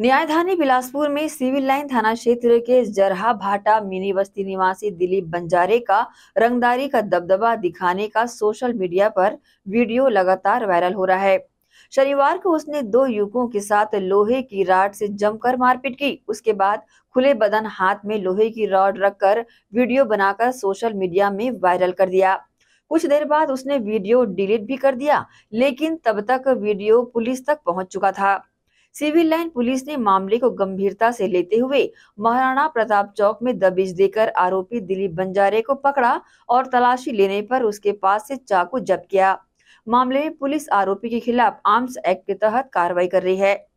न्यायधानी बिलासपुर में civil line थाना क्षेत्र के जरहा भाटा मिनी बस्ती निवासी दिलीप बंजारे का रंगदारी का दबदबा दिखाने का सोशल मीडिया पर वीडियो लगातार वायरल हो रहा है शनिवार को उसने दो युवकों के साथ लोहे की राड से जमकर मारपीट की उसके बाद खुले बदन हाथ में लोहे की रॉड रखकर वीडियो बनाकर सोशल मीडिया में वायरल कर दिया कुछ देर बाद उसने वीडियो डिलीट भी कर दिया लेकिन तब तक वीडियो पुलिस तक पहुंच चुका था सिविल लाइन पुलिस ने मामले को गंभीरता से लेते हुए महाराणा प्रताप चौक में दबिश देकर आरोपी दिलीप बंजारे को पकड़ा और तलाशी लेने पर उसके पास से चाकू जब्त किया मामले में पुलिस आरोपी के खिलाफ आर्म्स एक्ट के तहत कार्रवाई कर रही है